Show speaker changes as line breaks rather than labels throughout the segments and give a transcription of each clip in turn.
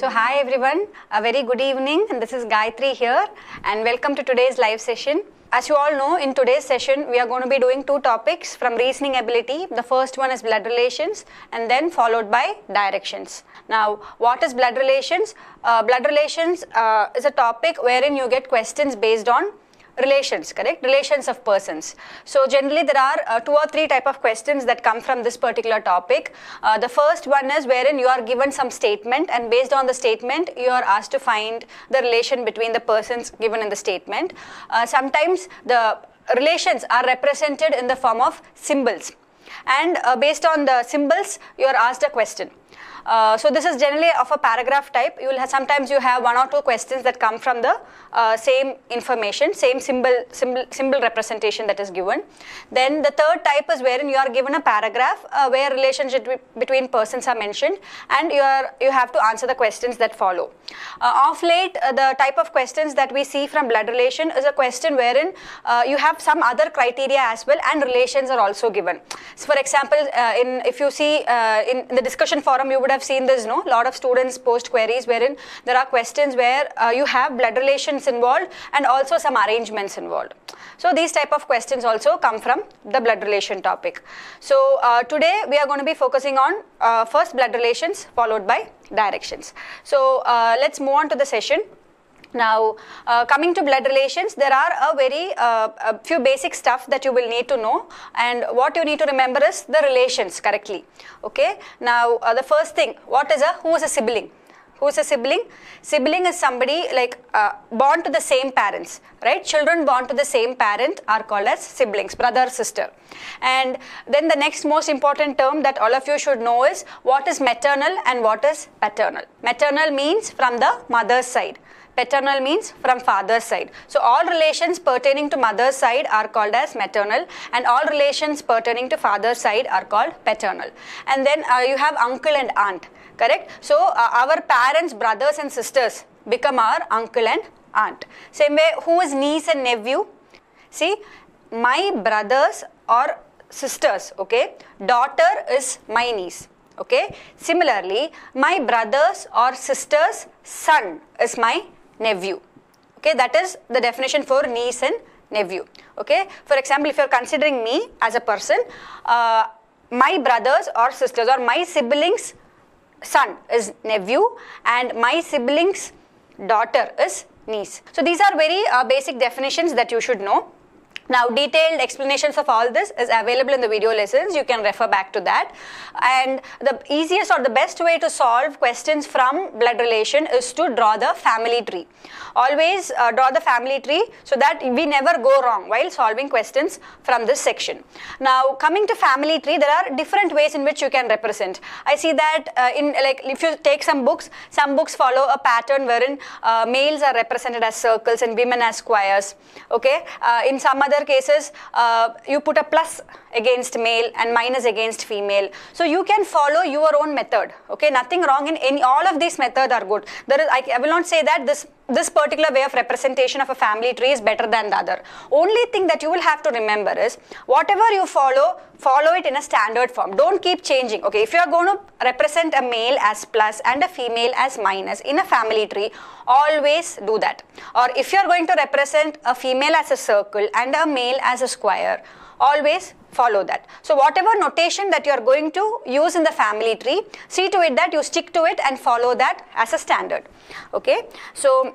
So hi everyone, a very good evening and this is Gayatri here and welcome to today's live session. As you all know, in today's session, we are going to be doing two topics from reasoning ability. The first one is blood relations and then followed by directions. Now, what is blood relations? Uh, blood relations uh, is a topic wherein you get questions based on relations, correct? Relations of persons. So generally there are uh, two or three type of questions that come from this particular topic. Uh, the first one is wherein you are given some statement and based on the statement you are asked to find the relation between the persons given in the statement. Uh, sometimes the relations are represented in the form of symbols and uh, based on the symbols you are asked a question. Uh, so this is generally of a paragraph type. You will have, sometimes you have one or two questions that come from the uh, same information, same symbol, symbol, symbol representation that is given. Then the third type is wherein you are given a paragraph uh, where relationship between persons are mentioned and you, are, you have to answer the questions that follow. Uh, of late, uh, the type of questions that we see from blood relation is a question wherein you have some other criteria as well and relations are also given. So for example, in if you see in the discussion forum, you would would have seen this, no? A lot of students post queries wherein there are questions where uh, you have blood relations involved and also some arrangements involved. So these type of questions also come from the blood relation topic. So uh, today we are going to be focusing on uh, first blood relations followed by directions. So uh, let's move on to the session. Now, uh, coming to blood relations, there are a very uh, a few basic stuff that you will need to know and what you need to remember is the relations correctly. Okay. Now, uh, the first thing, what is a, who is a sibling? Who's a sibling? Sibling is somebody like uh, born to the same parents, right? Children born to the same parent are called as siblings, brother, sister. And then the next most important term that all of you should know is what is maternal and what is paternal. Maternal means from the mother's side Paternal means from father's side. So all relations pertaining to mother's side are called as maternal and all relations pertaining to father's side are called paternal. And then uh, you have uncle and aunt, correct? So uh, our parents, brothers and sisters become our uncle and aunt. Same way, who is niece and nephew? See, my brothers or sisters, okay? Daughter is my niece okay similarly my brothers or sisters son is my nephew. Okay, that is the definition for niece and nephew. Okay, for example, if you are considering me as a person, uh, my brothers or sisters or my siblings son is nephew and my siblings daughter is niece. So these are very uh, basic definitions that you should know. Now detailed explanations of all this is available in the video lessons. You can refer back to that. And the easiest or the best way to solve questions from blood relation is to draw the family tree. Always uh, draw the family tree so that we never go wrong while solving questions from this section. Now coming to family tree, there are different ways in which you can represent. I see that uh, in like if you take some books, some books follow a pattern wherein uh, males are represented as circles and women as squares. Okay, uh, in some other other cases, uh, you put a plus against male and minus against female. So you can follow your own method. Okay, nothing wrong in any, all of these methods are good. There is, I, I will not say that this this particular way of representation of a family tree is better than the other. Only thing that you will have to remember is whatever you follow, follow it in a standard form. Don't keep changing. Okay, if you are going to represent a male as plus and a female as minus in a family tree, always do that. Or if you are going to represent a female as a circle and a male as a square, always follow that. So whatever notation that you are going to use in the family tree, see to it that you stick to it and follow that as a standard. Okay. So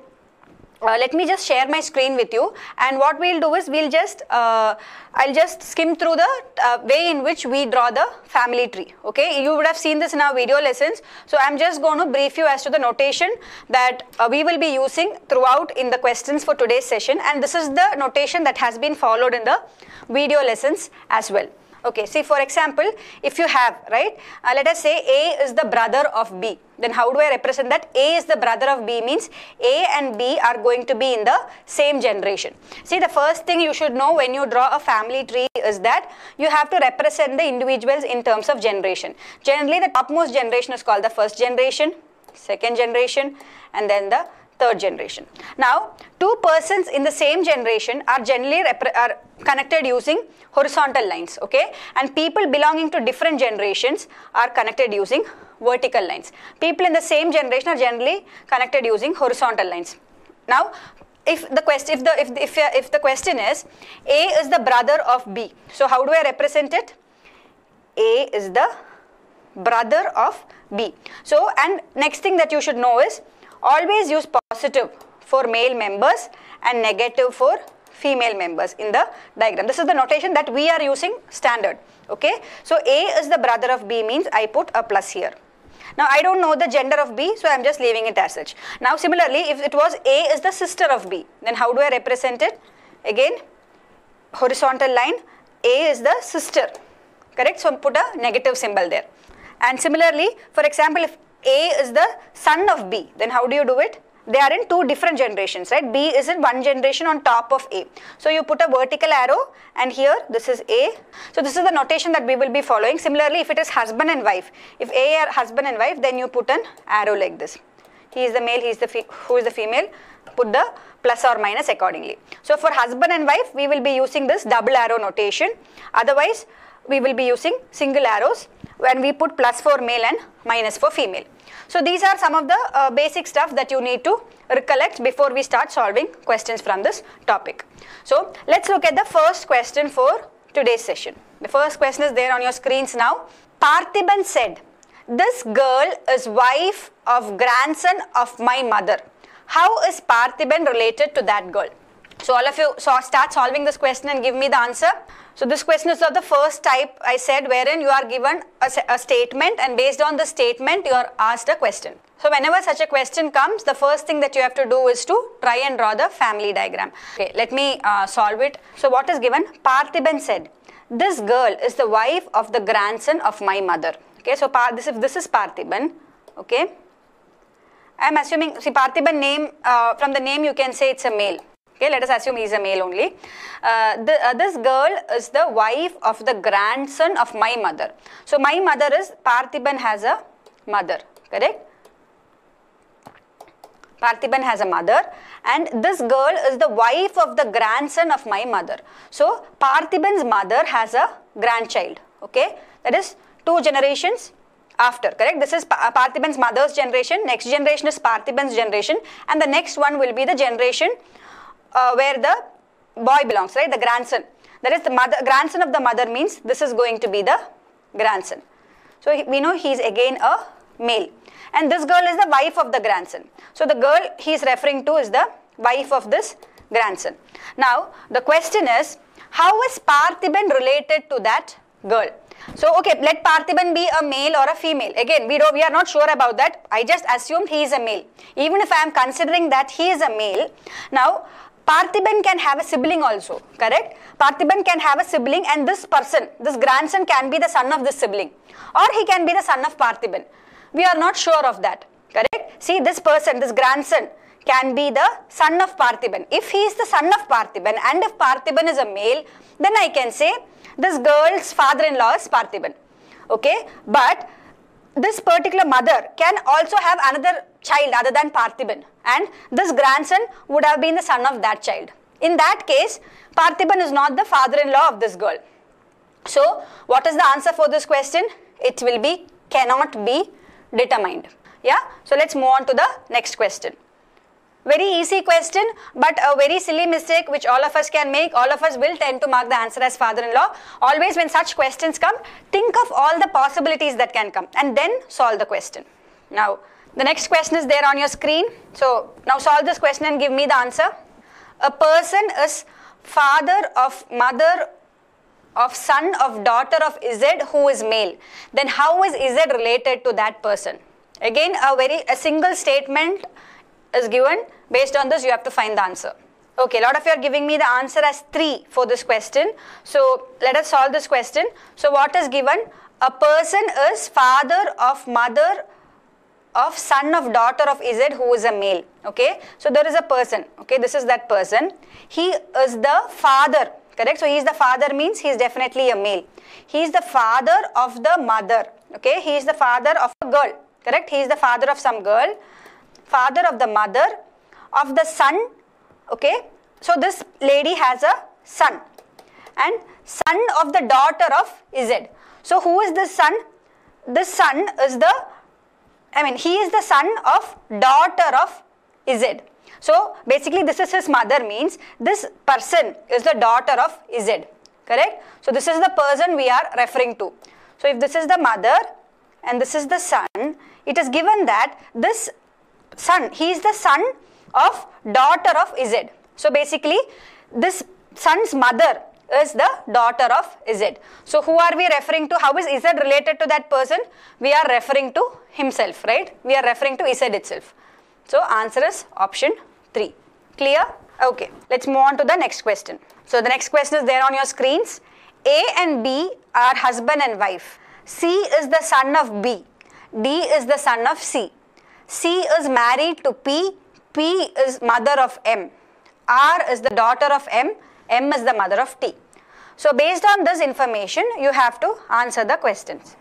uh, let me just share my screen with you and what we'll do is we'll just uh, I'll just skim through the uh, way in which we draw the family tree okay you would have seen this in our video lessons so I'm just going to brief you as to the notation that uh, we will be using throughout in the questions for today's session and this is the notation that has been followed in the video lessons as well. Okay, see for example, if you have, right, uh, let us say A is the brother of B, then how do I represent that? A is the brother of B means A and B are going to be in the same generation. See, the first thing you should know when you draw a family tree is that you have to represent the individuals in terms of generation. Generally, the topmost generation is called the first generation, second generation, and then the third generation. Now, two persons in the same generation are generally are connected using horizontal lines, okay? And people belonging to different generations are connected using vertical lines. People in the same generation are generally connected using horizontal lines. Now, if the question, if the if the, if, if the question is A is the brother of B, so how do I represent it? A is the brother of B. So, and next thing that you should know is Always use positive for male members and negative for female members in the diagram. This is the notation that we are using standard. Okay. So, A is the brother of B means I put a plus here. Now, I don't know the gender of B, so I am just leaving it as such. Now, similarly, if it was A is the sister of B, then how do I represent it? Again, horizontal line, A is the sister, correct? So, put a negative symbol there. And similarly, for example, if a is the son of B, then how do you do it? They are in two different generations, right? B is in one generation on top of A. So you put a vertical arrow and here this is A. So this is the notation that we will be following. Similarly, if it is husband and wife, if A are husband and wife, then you put an arrow like this. He is the male, he is the who is the female, put the plus or minus accordingly. So for husband and wife, we will be using this double arrow notation. Otherwise, we will be using single arrows when we put plus for male and minus for female. So these are some of the uh, basic stuff that you need to recollect before we start solving questions from this topic. So let's look at the first question for today's session. The first question is there on your screens now. Parthiban said, this girl is wife of grandson of my mother. How is Parthiban related to that girl? So all of you so start solving this question and give me the answer. So this question is of the first type I said wherein you are given a, a, statement and based on the statement you are asked a question. So whenever such a question comes, the first thing that you have to do is to try and draw the family diagram. Okay, let me uh, solve it. So what is given? Parthiban said, this girl is the wife of the grandson of my mother. Okay, so this, is this is Parthiban, okay. I am assuming, see Parthiban name, uh, from the name you can say it's a male. Okay, let us assume he is a male only. Uh, the, uh, this girl is the wife of the grandson of my mother. So, my mother is Parthiban has a mother, correct? Parthiban has a mother and this girl is the wife of the grandson of my mother. So, Parthiban's mother has a grandchild, okay? That is two generations after, correct? This is Parthiban's mother's generation, next generation is Parthiban's generation and the next one will be the generation uh, where the boy belongs, right? The grandson. That is the mother, grandson of the mother means this is going to be the grandson. So we know he is again a male. And this girl is the wife of the grandson. So the girl he is referring to is the wife of this grandson. Now the question is, how is Parthiban related to that girl? So okay, let Parthiban be a male or a female. Again, we, do, we are not sure about that. I just assumed he is a male. Even if I am considering that he is a male. Now, Parthiban can have a sibling also, correct? Parthiban can have a sibling and this person, this grandson can be the son of this sibling or he can be the son of Parthiban. We are not sure of that, correct? See this person, this grandson can be the son of Parthiban. If he is the son of Parthiban and if Parthiban is a male, then I can say this girl's father-in-law is Parthiban, okay? But this particular mother can also have another child other than Parthiban, and this grandson would have been the son of that child. In that case, Parthiban is not the father-in-law of this girl. So, what is the answer for this question? It will be cannot be determined. Yeah, so let's move on to the next question. Very easy question, but a very silly mistake which all of us can make. All of us will tend to mark the answer as father-in-law. Always when such questions come, think of all the possibilities that can come and then solve the question. Now, the next question is there on your screen. So now solve this question and give me the answer. A person is father of mother of son of daughter of Z who is male. Then how is Z related to that person? Again, a very a single statement is given. Based on this, you have to find the answer. Okay, a lot of you are giving me the answer as 3 for this question. So, let us solve this question. So, what is given? A person is father of mother of son of daughter of Izzet who is a male. Okay. So there is a person. Okay. This is that person. He is the father. Correct. So he is the father means he is definitely a male. He is the father of the mother. Okay. He is the father of a girl. Correct. He is the father of some girl. Father of the mother. Of the son. Okay. So this lady has a son. And son of the daughter of Izzet. So who is this son? This son is the I mean, he is the son of daughter of Izid. So basically this is his mother means this person is the daughter of Izid. Correct? So this is the person we are referring to. So if this is the mother and this is the son, it is given that this son, he is the son of daughter of Izid. So basically this son's mother is the daughter of Izid. So who are we referring to? How is Izid related to that person? We are referring to himself, right? We are referring to Z itself. So answer is option 3. Clear? Okay, let's move on to the next question. So the next question is there on your screens. A and B are husband and wife. C is the son of B. D is the son of C. C is married to P. P is mother of M. R is the daughter of M. M is the mother of T. So based on this information, you have to answer the questions.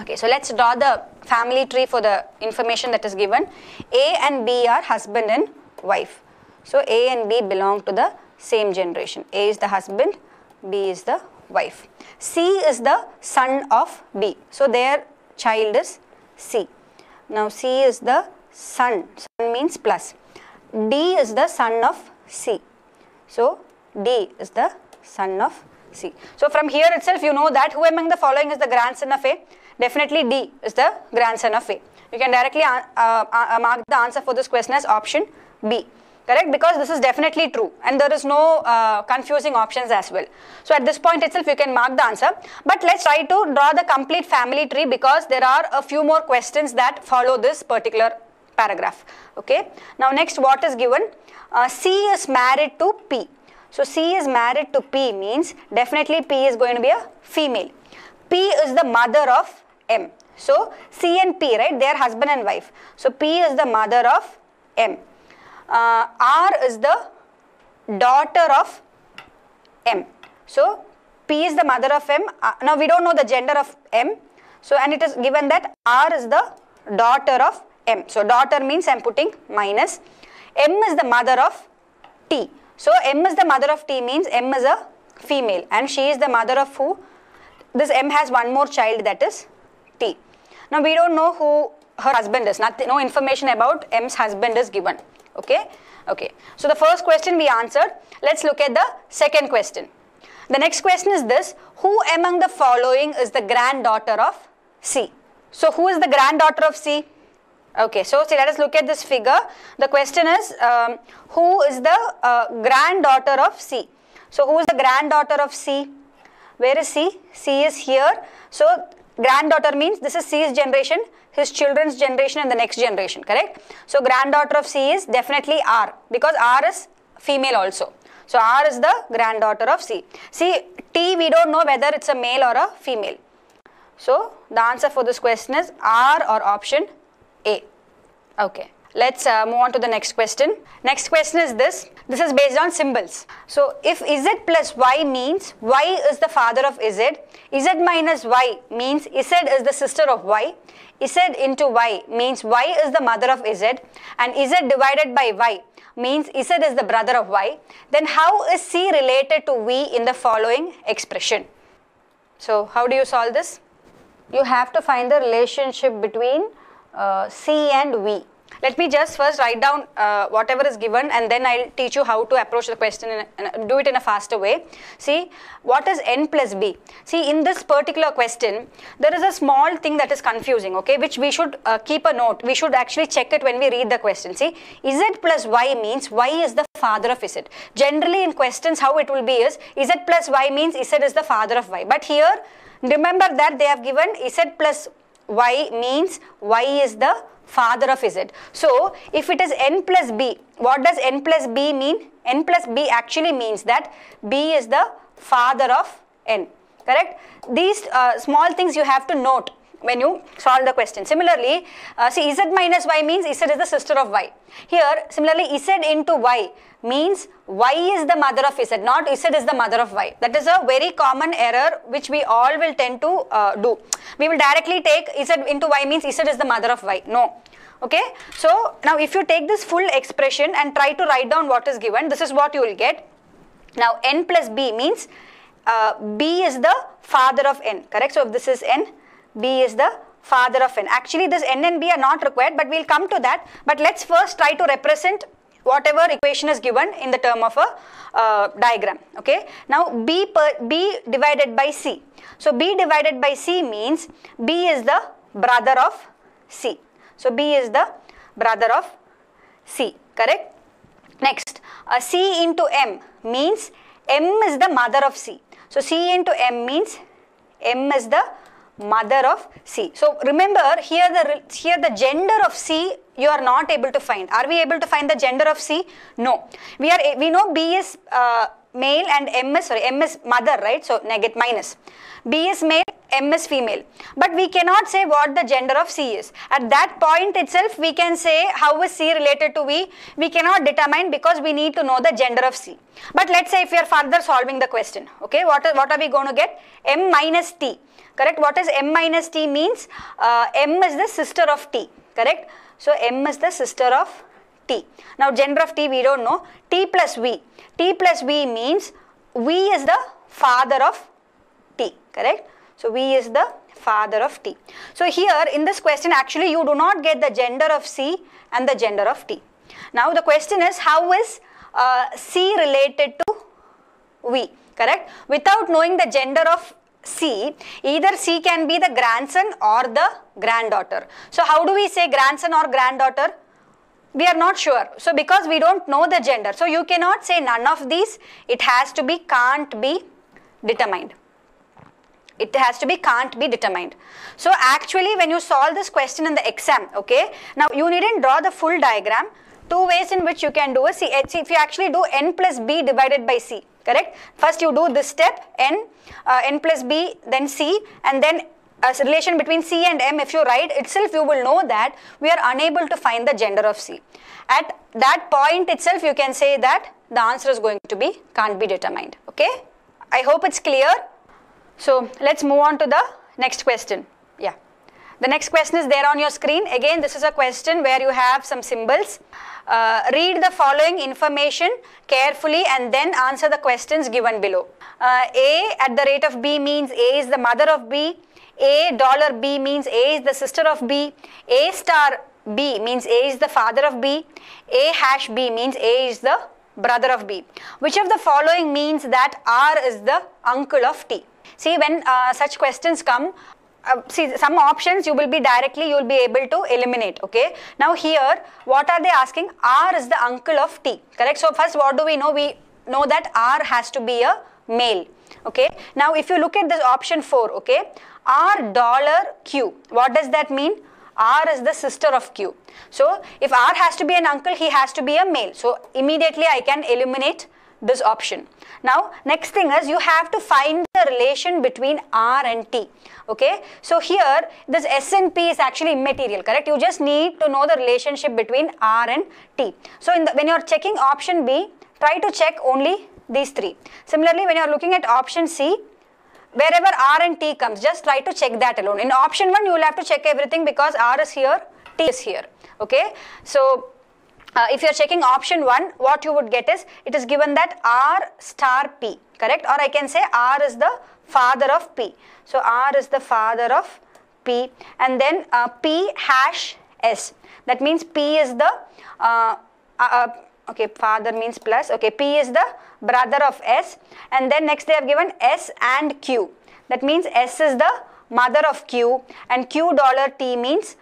Okay, so let's draw the family tree for the information that is given. A and B are husband and wife. So A and B belong to the same generation. A is the husband, B is the wife. C is the son of B. So their child is C. Now C is the son. Son means plus. D is the son of C. So D is the son of C. So from here itself you know that who among the following is the grandson of A? Definitely D is the grandson of A. You can directly uh, uh, uh, mark the answer for this question as option B. Correct? Because this is definitely true and there is no uh, confusing options as well. So at this point itself you can mark the answer. But let's try to draw the complete family tree because there are a few more questions that follow this particular paragraph. Okay. Now next what is given? Uh, C is married to P. So C is married to P means definitely P is going to be a female. P is the mother of M. So C and P, right? They are husband and wife. So P is the mother of M. Uh, R is the daughter of M. So P is the mother of M. Uh, now we don't know the gender of M. So and it is given that R is the daughter of M. So daughter means I am putting minus. M is the mother of T. So M is the mother of T means M is a female and she is the mother of who? This M has one more child that is T. Now we don't know who her husband is, Not no information about M's husband is given. Okay, okay. So the first question we answered. Let's look at the second question. The next question is this, who among the following is the granddaughter of C? So who is the granddaughter of C? Okay, so see, let us look at this figure. The question is, um, who is the uh, granddaughter of C? So who is the granddaughter of C? Where is C? C is here. So granddaughter means this is C's generation, his children's generation and the next generation, correct? So granddaughter of C is definitely R because R is female also. So R is the granddaughter of C. See T we don't know whether it's a male or a female. So the answer for this question is R or option A. Okay. Let's uh, move on to the next question. Next question is this. This is based on symbols. So if z plus y means y is the father of z, z minus y means z is the sister of y, z into y means y is the mother of z and z divided by y means z is the brother of y, then how is c related to v in the following expression? So how do you solve this? You have to find the relationship between uh, c and v. Let me just first write down uh, whatever is given and then I'll teach you how to approach the question and do it in a faster way. See, what is n plus b? See, in this particular question, there is a small thing that is confusing, okay, which we should uh, keep a note. We should actually check it when we read the question. See, z plus y means y is the father of z. Generally in questions, how it will be is z plus y means z is the father of y. But here, remember that they have given z plus y means y is the father of z. So, if it is n plus b, what does n plus b mean? n plus b actually means that b is the father of n, correct? These uh, small things you have to note when you solve the question. Similarly, uh, see z minus y means z is the sister of y. Here, similarly, z into y means y is the mother of z, not z is the mother of y. That is a very common error which we all will tend to uh, do. We will directly take z into y means z is the mother of y. No. Okay. So, now if you take this full expression and try to write down what is given, this is what you will get. Now, n plus b means uh, b is the father of n, correct? So, if this is n, B is the father of N. Actually, this N and B are not required, but we'll come to that. But let's first try to represent whatever equation is given in the term of a uh, diagram okay now b per, b divided by c so b divided by c means b is the brother of c so b is the brother of c correct next uh, c into m means m is the mother of c so c into m means m is the mother of C. So remember here the here the gender of C you are not able to find. Are we able to find the gender of C? No. We are we know B is uh, male and M is sorry M is mother right? So negative minus. B is male, M is female. But we cannot say what the gender of C is. At that point itself, we can say how is C related to V. We cannot determine because we need to know the gender of C. But let's say if we are further solving the question, okay, what, what are we going to get? M minus T, correct? What is M minus T means? Uh, M is the sister of T, correct? So, M is the sister of T. Now, gender of T we don't know. T plus V. T plus V means V is the father of T, correct? So V is the father of T. So here in this question actually you do not get the gender of C and the gender of T. Now the question is how is uh, C related to V correct without knowing the gender of C either C can be the grandson or the granddaughter. So how do we say grandson or granddaughter? we are not sure. So because we don't know the gender. So you cannot say none of these. It has to be can't be determined it has to be can't be determined. So actually when you solve this question in the exam, okay, now you needn't draw the full diagram. Two ways in which you can do eh, See, If you actually do n plus b divided by c, correct? First you do this step n, uh, n plus b, then c and then a relation between C and M, if you write itself, you will know that we are unable to find the gender of C. At that point itself, you can say that the answer is going to be can't be determined. Okay? I hope it's clear. So let's move on to the next question. Yeah. The next question is there on your screen. Again, this is a question where you have some symbols. Uh, read the following information carefully and then answer the questions given below. Uh, a at the rate of B means A is the mother of B. A dollar B means A is the sister of B. A star B means A is the father of B. A hash B means A is the brother of B. Which of the following means that R is the uncle of T? See, when uh, such questions come, uh, see some options you will be directly you will be able to eliminate okay now here what are they asking r is the uncle of t correct so first what do we know we know that r has to be a male okay now if you look at this option 4 okay r dollar q what does that mean r is the sister of q so if r has to be an uncle he has to be a male so immediately i can eliminate this option. Now, next thing is you have to find the relation between R and T. Okay. So, here this S and P is actually immaterial, correct? You just need to know the relationship between R and T. So, in the, when you are checking option B, try to check only these three. Similarly, when you are looking at option C, wherever R and T comes, just try to check that alone. In option 1, you will have to check everything because R is here, T is here. Okay. So, uh, if you are checking option 1 what you would get is it is given that r star p correct or I can say r is the father of p so r is the father of p and then uh, p hash s that means p is the uh, uh, uh okay father means plus okay p is the brother of s and then next they have given s and q that means s is the mother of q and q dollar t means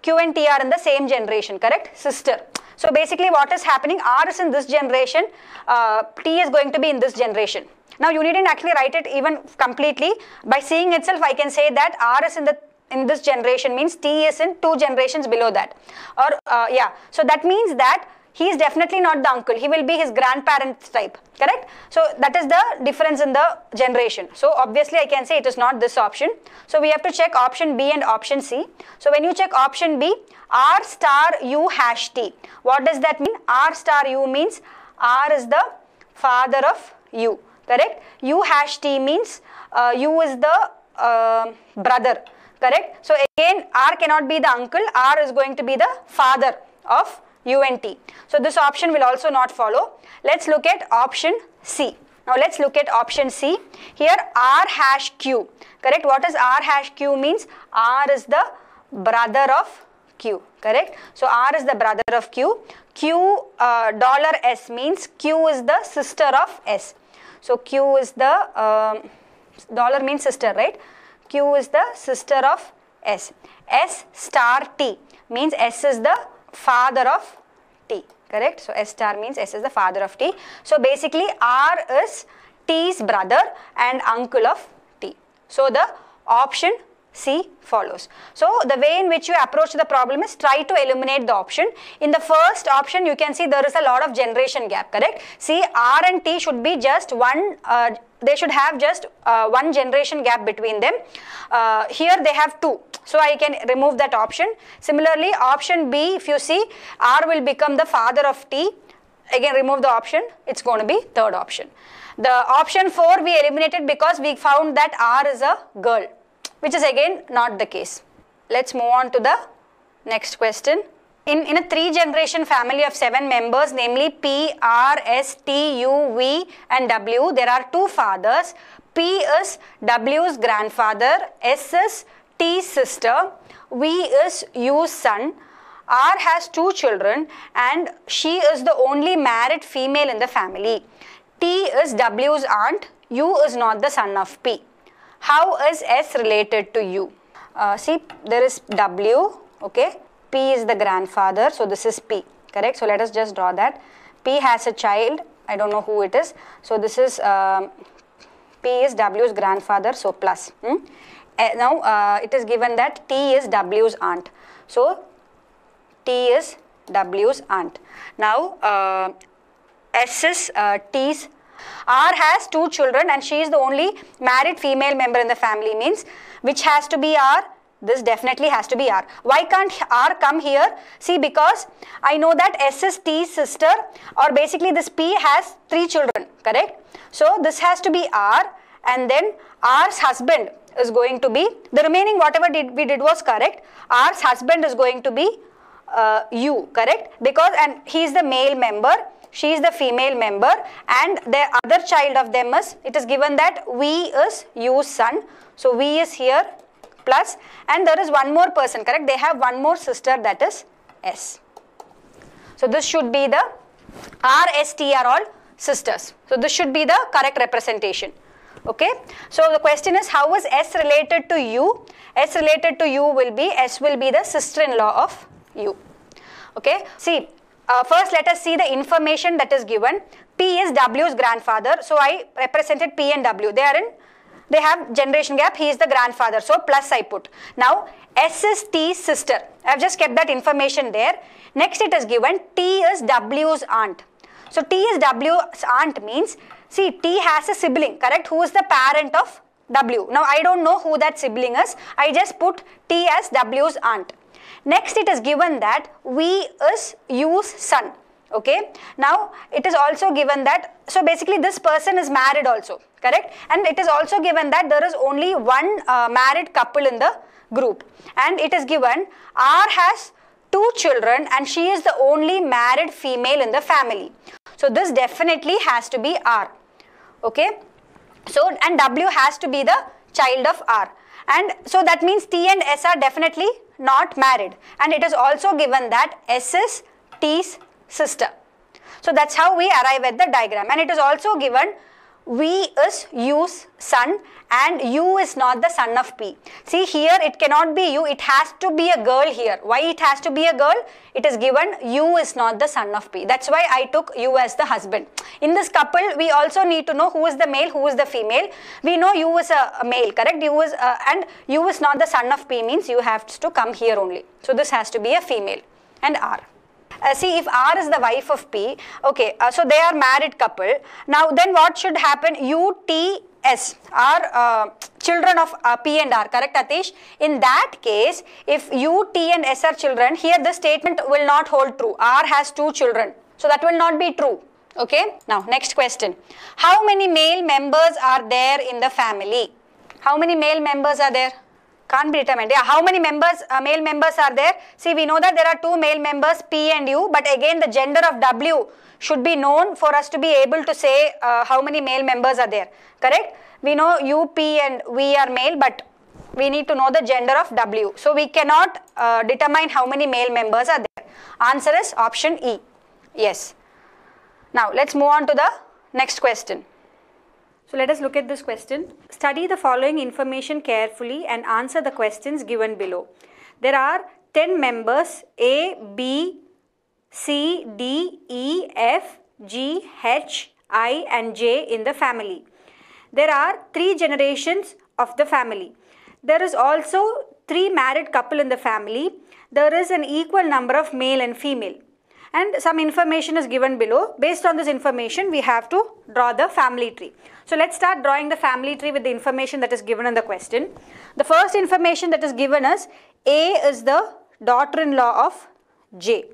q and t are in the same generation correct sister so basically what is happening, R is in this generation, uh, T is going to be in this generation. Now you needn't actually write it even completely. By seeing itself, I can say that R is in the in this generation means T is in two generations below that. Or uh, yeah, so that means that he is definitely not the uncle. He will be his grandparents type correct so that is the difference in the generation so obviously i can say it is not this option so we have to check option b and option c so when you check option b r star u hash t what does that mean r star u means r is the father of u correct u hash t means uh, u is the uh, brother correct so again r cannot be the uncle r is going to be the father of unt. So this option will also not follow. Let's look at option C. Now let's look at option C. Here R hash Q. Correct? What is R hash Q means? R is the brother of Q. Correct? So R is the brother of Q. Q uh, dollar S means Q is the sister of S. So Q is the um, dollar means sister, right? Q is the sister of S. S star T means S is the father of T, correct? So S star means S is the father of T. So basically R is T's brother and uncle of T. So the option C follows. So the way in which you approach the problem is try to eliminate the option. In the first option you can see there is a lot of generation gap, correct? See R and T should be just one, uh, they should have just uh, one generation gap between them. Uh, here they have two so I can remove that option. Similarly, option B, if you see, R will become the father of T. Again, remove the option. It's going to be third option. The option 4 we eliminated because we found that R is a girl, which is again not the case. Let's move on to the next question. In, in a three generation family of seven members, namely P, R, S, T, U, V, and W, there are two fathers. P is W's grandfather, S is T sister, V is U's son. R has two children and she is the only married female in the family. T is W's aunt, U is not the son of P. How is S related to U? Uh, see, there is W, okay? P is the grandfather, so this is P, correct? So let us just draw that. P has a child, I don't know who it is. So this is, um, P is W's grandfather, so plus. Hmm? Eh, now uh, it is given that T is W's aunt. So T is W's aunt. Now uh, S is uh, T's. R has two children and she is the only married female member in the family means which has to be R this definitely has to be R. Why can't R come here? See because I know that S is T's sister or basically this P has three children, correct? So this has to be R and then R's husband is going to be, the remaining whatever did we did was correct. R's husband is going to be uh, you, correct? Because and he is the male member, she is the female member and the other child of them is, it is given that V is you son. So V is here plus and there is one more person, correct? They have one more sister that is S. So this should be the R, S, T are all sisters. So this should be the correct representation okay so the question is how is s related to u s related to u will be s will be the sister in law of u okay see uh, first let us see the information that is given p is w's grandfather so i represented p and w they are in they have generation gap he is the grandfather so plus i put now s is t's sister i have just kept that information there next it is given t is w's aunt so t is w's aunt means See, T has a sibling, correct? Who is the parent of W? Now, I don't know who that sibling is. I just put T as W's aunt. Next, it is given that V is U's son. Okay. Now, it is also given that, so basically this person is married also, correct? And it is also given that there is only one uh, married couple in the group. And it is given R has two children and she is the only married female in the family. So, this definitely has to be R okay so and w has to be the child of r and so that means t and s are definitely not married and it is also given that s is t's sister so that's how we arrive at the diagram and it is also given V is U's son and U is not the son of P. See here it cannot be U, it has to be a girl here. Why it has to be a girl? It is given U is not the son of P. That's why I took U as the husband. In this couple we also need to know who is the male, who is the female. We know U is a, male, correct? U is a, uh, and U is not the son of P means you have to come here only. So this has to be a female and R. Uh, see if R is the wife of P, okay, uh, so they are married couple. Now then what should happen? U, T, S are uh, children of uh, P and R, correct Atish? In that case, if U, T and S are children, here the statement will not hold true. R has two children. So that will not be true. Okay. Now, next question. How many male members are there in the family? How many male members are there? Can't be determined. Yeah, how many members, uh, male members are there? See, we know that there are two male members, P and U, but again the gender of W should be known for us to be able to say uh, how many male members are there. Correct? We know U, P and V are male, but we need to know the gender of W. So, we cannot uh, determine how many male members are there. Answer is option E. Yes. Now, let's move on to the next question. So let us look at this question. Study the following information carefully and answer the questions given below. There are 10 members A, B, C, D, E, F, G, H, I and J in the family. There are 3 generations of the family. There is also 3 married couple in the family. There is an equal number of male and female and some information is given below. Based on this information, we have to draw the family tree. So let's start drawing the family tree with the information that is given in the question. The first information that is given is A is the daughter-in-law of J.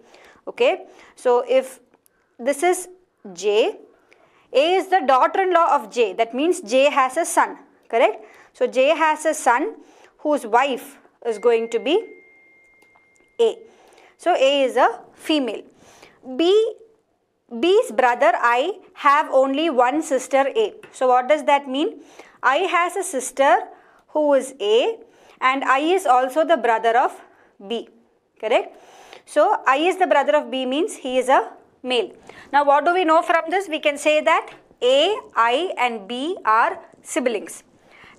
Okay, so if this is J, A is the daughter-in-law of J. That means J has a son, correct? So J has a son whose wife is going to be A. So A is a female. B B's brother I have only one sister A. So what does that mean? I has a sister who is A and I is also the brother of B. Correct? So I is the brother of B means he is a male. Now what do we know from this? We can say that A, I and B are siblings.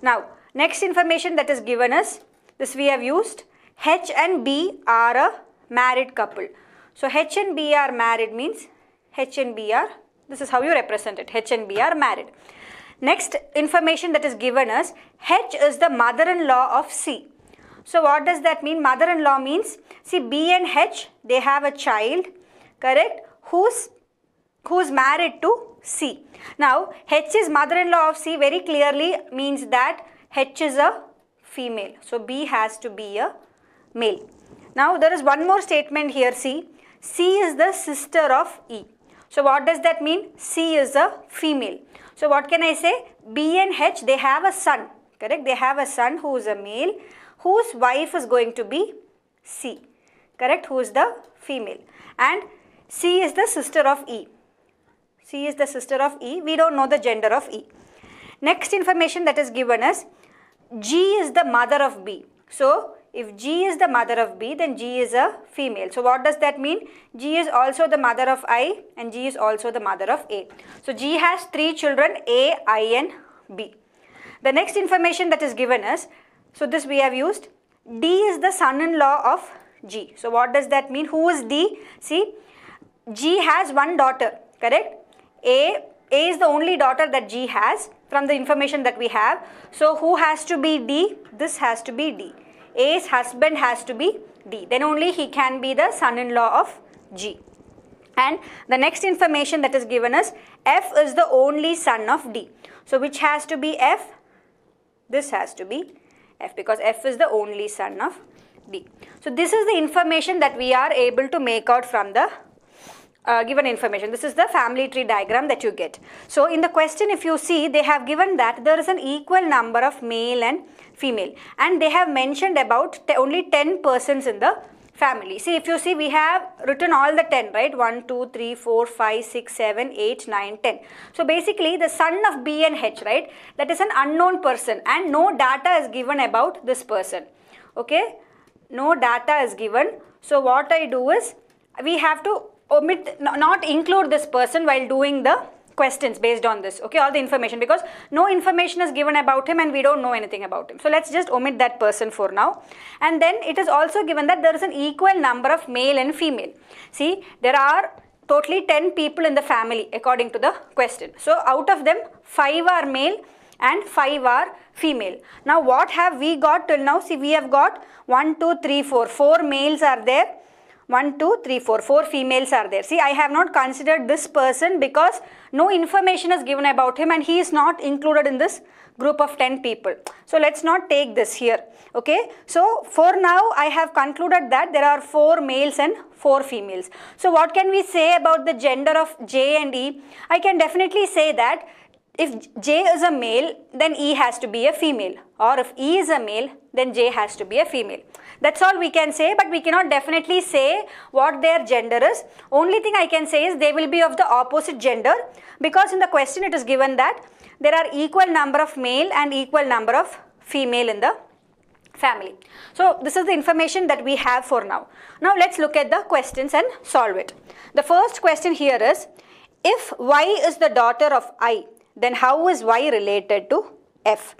Now next information that is given us, this we have used, H and B are a married couple. So H and B are married means H and B are, this is how you represent it, H and B are married. Next information that is given is H is the mother-in-law of C. So what does that mean? Mother-in-law means, see B and H, they have a child, correct, who's, who's married to C. Now H is mother-in-law of C very clearly means that H is a female. So B has to be a male. Now there is one more statement here, see. C is the sister of E. So what does that mean? C is a female. So what can I say? B and H, they have a son. Correct? They have a son who is a male, whose wife is going to be C. Correct? Who is the female. And C is the sister of E. C is the sister of E. We don't know the gender of E. Next information that is given is G is the mother of B. So if G is the mother of B, then G is a female. So what does that mean? G is also the mother of I and G is also the mother of A. So G has three children, A, I and B. The next information that is given is, so this we have used, D is the son-in-law of G. So what does that mean? Who is D? See, G has one daughter, correct? A, A is the only daughter that G has from the information that we have. So who has to be D? This has to be D. A's husband has to be D. Then only he can be the son-in-law of G. And the next information that is given is F is the only son of D. So which has to be F? This has to be F because F is the only son of D. So this is the information that we are able to make out from the uh, given information. This is the family tree diagram that you get. So in the question if you see they have given that there is an equal number of male and female and they have mentioned about only 10 persons in the family. See if you see we have written all the 10 right 1, 2, 3, 4, 5, 6, 7, 8, 9, 10. So basically the son of B and H right that is an unknown person and no data is given about this person. Okay no data is given. So what I do is we have to omit not include this person while doing the questions based on this okay all the information because no information is given about him and we don't know anything about him so let's just omit that person for now and then it is also given that there is an equal number of male and female see there are totally 10 people in the family according to the question so out of them 5 are male and 5 are female. Now what have we got till now? See we have got 1, 2, 3, 4. 4 males are there. 1, 2, 3, 4. 4 females are there. See I have not considered this person because no information is given about him and he is not included in this group of 10 people. So let's not take this here. Okay. So for now I have concluded that there are 4 males and 4 females. So what can we say about the gender of J and E? I can definitely say that if J is a male then E has to be a female or if E is a male then J has to be a female. That's all we can say but we cannot definitely say what their gender is. Only thing I can say is they will be of the opposite gender because in the question it is given that there are equal number of male and equal number of female in the family. So this is the information that we have for now. Now let's look at the questions and solve it. The first question here is, if y is the daughter of i, then how is y related to f?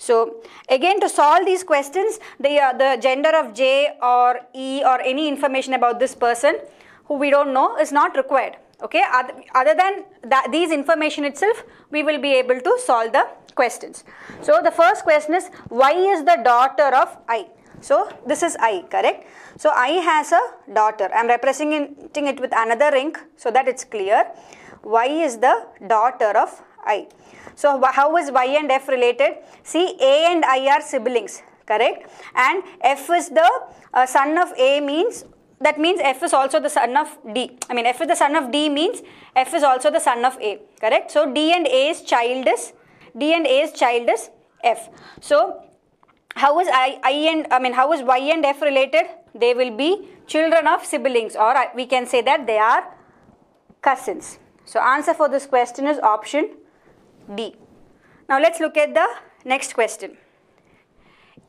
So again to solve these questions, the, uh, the gender of J or E or any information about this person who we don't know is not required. Okay, other, than that, these information itself, we will be able to solve the questions. So the first question is, why is the daughter of I? So this is I, correct? So I has a daughter. I am representing it with another ring so that it's clear. Y is the daughter of I. So how is Y and F related? See A and I are siblings, correct? And F is the uh, son of A means, that means F is also the son of D. I mean F is the son of D means F is also the son of A, correct? So D and A's child is, D and A's child is F. So how is I, I and, I mean how is Y and F related? They will be children of siblings or we can say that they are cousins. So answer for this question is option D. Now let's look at the Next question.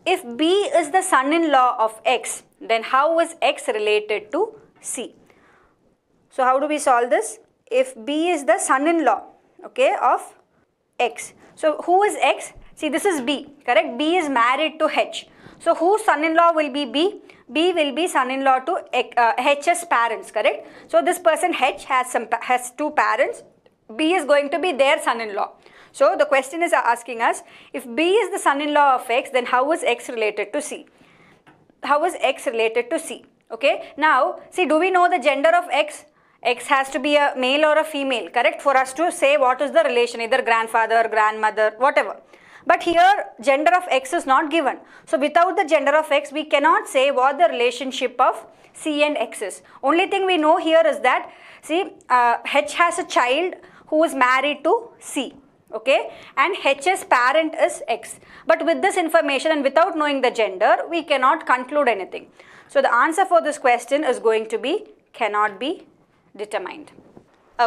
If B is the son-in-law of X, then how is X related to C? So how do we solve this? If B is the son-in-law, okay, of X. So who is X? See, this is B, correct? B is married to H. So whose son-in-law will be B? B will be son-in-law to uh, H's parents, correct? So this person H has some has two parents. B is going to be their son-in-law. So the question is asking us, if B is the son-in-law of X, then how is X related to C? How is X related to C? Okay, now see, do we know the gender of X? X has to be a male or a female, correct? For us to say what is the relation, either grandfather, grandmother, whatever. But here gender of X is not given. So without the gender of X, we cannot say what the relationship of C and X is. Only thing we know here is that, see, uh, H has a child who is married to C okay and h's parent is x but with this information and without knowing the gender we cannot conclude anything so the answer for this question is going to be cannot be determined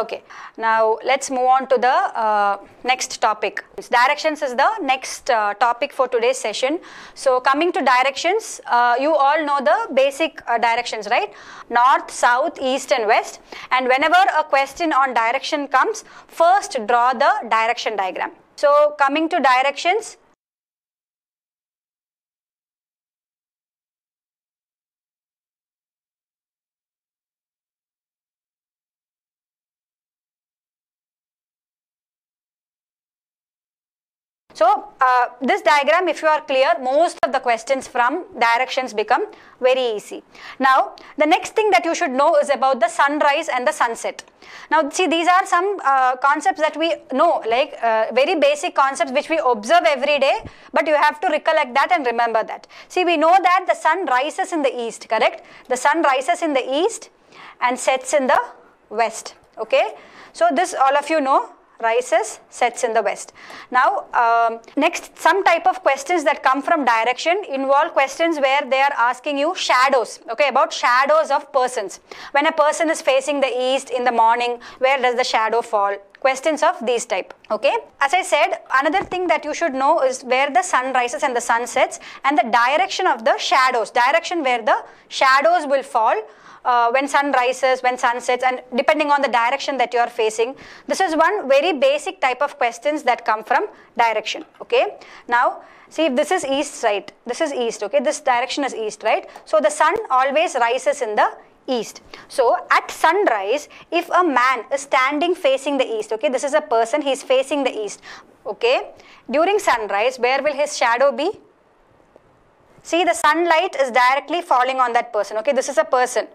Okay, now let's move on to the uh, next topic. Directions is the next uh, topic for today's session. So coming to directions, uh, you all know the basic uh, directions, right? North, south, east and west. And whenever a question on direction comes, first draw the direction diagram. So coming to directions, So uh, this diagram, if you are clear, most of the questions from directions become very easy. Now, the next thing that you should know is about the sunrise and the sunset. Now, see, these are some uh, concepts that we know, like uh, very basic concepts which we observe every day, but you have to recollect that and remember that. See, we know that the sun rises in the east, correct? The sun rises in the east and sets in the west, okay? So this all of you know rises, sets in the west. Now, um, next, some type of questions that come from direction involve questions where they are asking you shadows, okay, about shadows of persons. When a person is facing the east in the morning, where does the shadow fall? questions of these type okay as i said another thing that you should know is where the sun rises and the sun sets and the direction of the shadows direction where the shadows will fall uh, when sun rises, when sun sets, and depending on the direction that you are facing. This is one very basic type of questions that come from direction, okay? Now, see if this is east, right? This is east, okay? This direction is east, right? So, the sun always rises in the east. So at sunrise, if a man is standing facing the east, okay, this is a person, he is facing the east, okay. During sunrise, where will his shadow be? See, the sunlight is directly falling on that person, okay, this is a person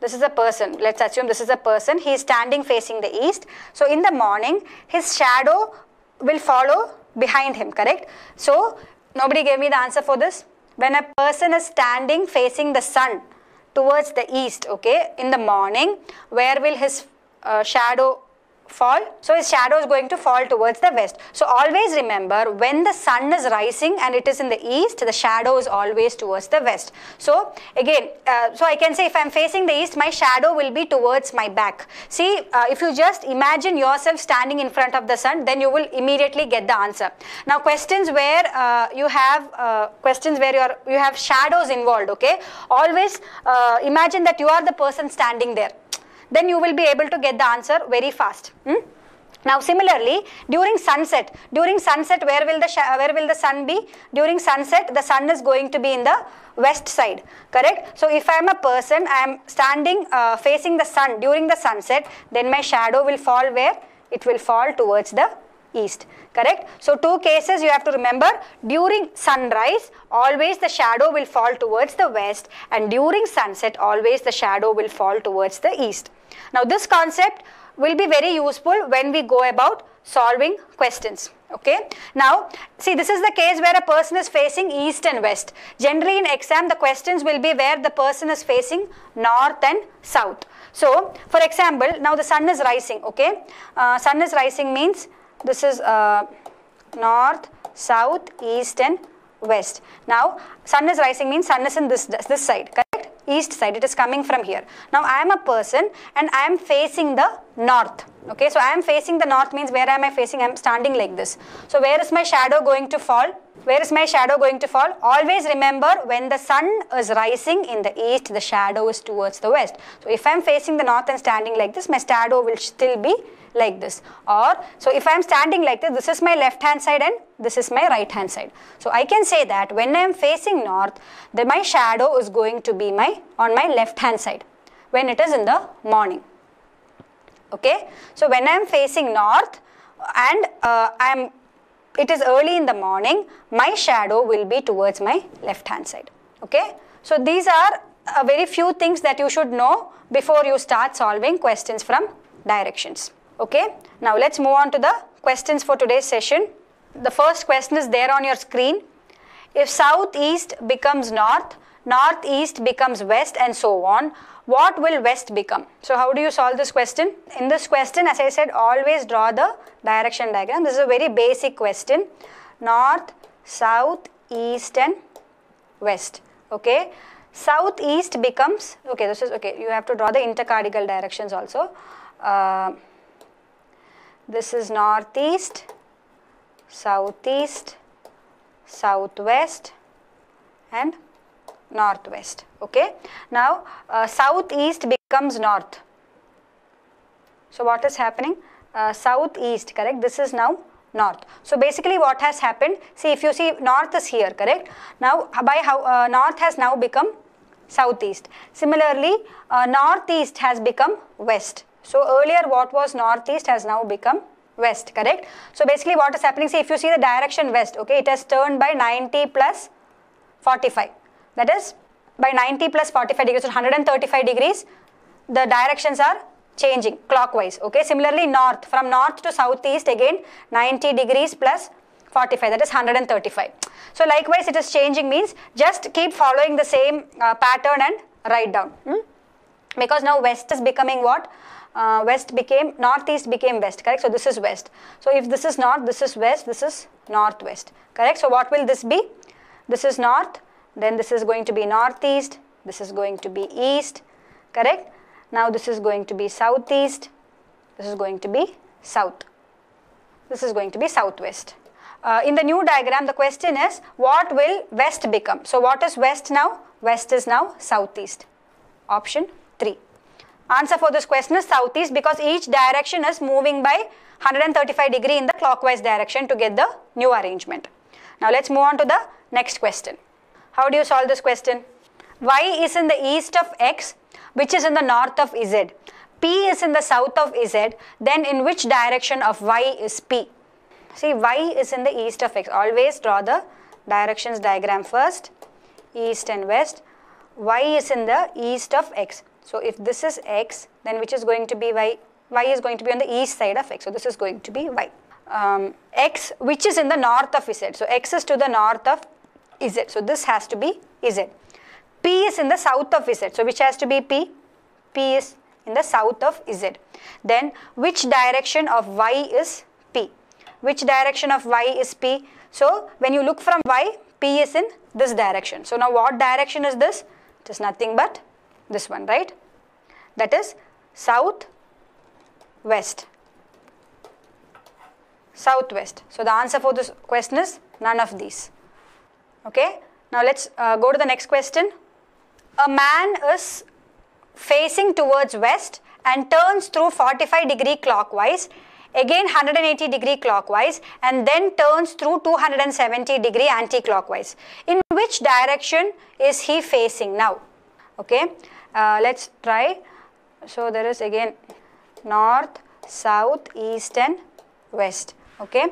this is a person, let's assume this is a person, he is standing facing the east. So in the morning, his shadow will follow behind him, correct? So nobody gave me the answer for this. When a person is standing facing the sun towards the east, okay, in the morning, where will his uh, shadow fall so his shadow is going to fall towards the west so always remember when the sun is rising and it is in the east the shadow is always towards the west so again uh, so i can say if i'm facing the east my shadow will be towards my back see uh, if you just imagine yourself standing in front of the sun then you will immediately get the answer now questions where uh, you have uh, questions where you are you have shadows involved okay always uh, imagine that you are the person standing there then you will be able to get the answer very fast. Hmm? Now similarly, during sunset, during sunset where will the where will the sun be? During sunset, the sun is going to be in the west side, correct? So if I am a person, I am standing uh, facing the sun during the sunset, then my shadow will fall where? It will fall towards the east, correct? So two cases you have to remember, during sunrise, always the shadow will fall towards the west and during sunset, always the shadow will fall towards the east. Now this concept will be very useful when we go about solving questions okay now see this is the case where a person is facing east and west generally in exam the questions will be where the person is facing north and south so for example now the sun is rising okay uh, sun is rising means this is uh, north south east and west. Now, sun is rising means sun is in this, this side, correct? East side, it is coming from here. Now, I am a person and I am facing the north. Okay, so I am facing the north means where am I facing? I am standing like this. So, where is my shadow going to fall? Where is my shadow going to fall? Always remember when the sun is rising in the east, the shadow is towards the west. So, if I am facing the north and standing like this, my shadow will still be like this or so if I am standing like this, this is my left hand side and this is my right hand side. So I can say that when I am facing north, then my shadow is going to be my on my left hand side when it is in the morning. Okay. So when I am facing north and uh, I am it is early in the morning, my shadow will be towards my left hand side. Okay. So these are a uh, very few things that you should know before you start solving questions from directions. Okay, now let's move on to the questions for today's session. The first question is there on your screen. If southeast becomes north, northeast becomes west and so on, what will west become? So how do you solve this question? In this question, as I said, always draw the direction diagram. This is a very basic question. North, south, east and west. Okay. Southeast becomes, okay, this is, okay, you have to draw the intercardigal directions also. Uh, this is northeast, southeast, southwest and northwest. Okay. Now, uh, southeast becomes north. So, what is happening? Uh, southeast, correct? This is now north. So, basically what has happened? See, if you see north is here, correct? Now, by how uh, north has now become southeast. Similarly, uh, northeast has become west. So earlier what was northeast has now become west, correct? So basically what is happening, see if you see the direction west, okay, it has turned by 90 plus 45. That is by 90 plus 45 degrees, so 135 degrees, the directions are changing clockwise, okay. Similarly north, from north to southeast again 90 degrees plus 45 that is 135 so likewise it is changing means just keep following the same uh, pattern and write down hmm? because now west is becoming what uh, west became northeast became west correct so this is west so if this is north this is west this is northwest correct so what will this be this is north then this is going to be northeast this is going to be east correct now this is going to be southeast this is going to be south this is going to be southwest uh, in the new diagram the question is what will west become so what is west now west is now southeast option 3 Answer for this question is southeast because each direction is moving by 135 degree in the clockwise direction to get the new arrangement. Now let's move on to the next question. How do you solve this question? Y is in the east of X which is in the north of Z. P is in the south of Z. Then in which direction of Y is P? See Y is in the east of X. Always draw the directions diagram first. East and west. Y is in the east of X. So if this is x, then which is going to be y? y is going to be on the east side of x. So this is going to be y. Um, x which is in the north of z. So x is to the north of z. So this has to be z. P is in the south of z. So which has to be p? P is in the south of z. Then which direction of y is p? Which direction of y is p? So when you look from y, p is in this direction. So now what direction is this? It is nothing but this one, right? That is south west. Southwest. So the answer for this question is none of these. Okay. Now let's uh, go to the next question. A man is facing towards west and turns through 45 degree clockwise again 180 degree clockwise and then turns through 270 degree anti-clockwise. In which direction is he facing now? okay uh, let's try so there is again north south east and west okay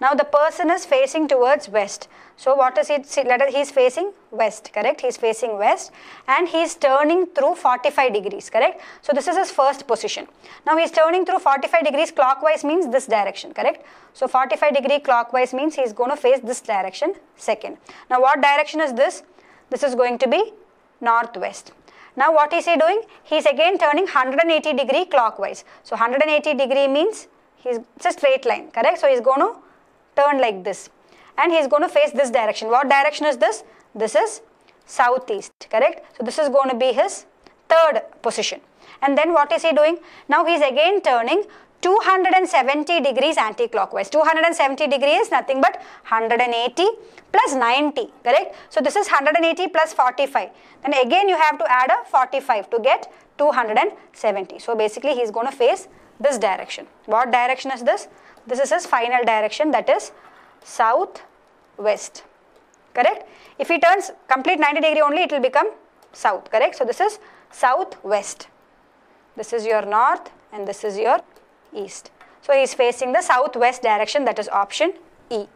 now the person is facing towards west so what is it let us he is facing west correct he is facing west and he is turning through 45 degrees correct so this is his first position now he is turning through 45 degrees clockwise means this direction correct so 45 degree clockwise means he is going to face this direction second now what direction is this this is going to be northwest. Now what is he doing? He is again turning 180 degree clockwise. So 180 degree means he's it's a straight line, correct? So he's going to turn like this and he's going to face this direction. What direction is this? This is southeast, correct? So this is going to be his third position. And then what is he doing? Now he is again turning 270 degrees anti-clockwise. 270 degrees is nothing but 180 plus 90, correct? So this is 180 plus 45. Then again you have to add a 45 to get 270. So basically he is going to face this direction. What direction is this? This is his final direction that is south west, correct? If he turns complete 90 degree only it will become south, correct? So this is south west. This is your north and this is your east. So he is facing the southwest direction that is option E.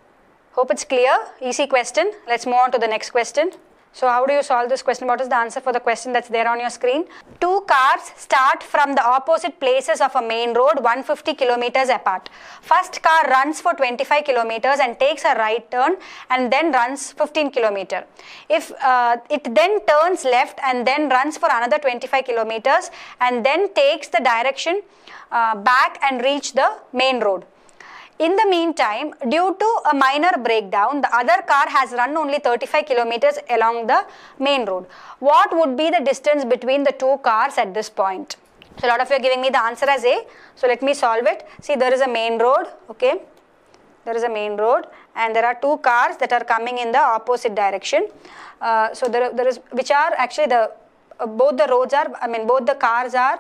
Hope it's clear. Easy question. Let's move on to the next question. So how do you solve this question? What is the answer for the question that's there on your screen? Two cars start from the opposite places of a main road 150 kilometers apart. First car runs for 25 kilometers and takes a right turn and then runs 15 kilometers. If uh, it then turns left and then runs for another 25 kilometers and then takes the direction uh, back and reach the main road. In the meantime, due to a minor breakdown, the other car has run only 35 kilometers along the main road. What would be the distance between the two cars at this point? So, a lot of you are giving me the answer as A. So, let me solve it. See, there is a main road, okay? There is a main road and there are two cars that are coming in the opposite direction. Uh, so, there, there is, which are actually the, uh, both the roads are, I mean, both the cars are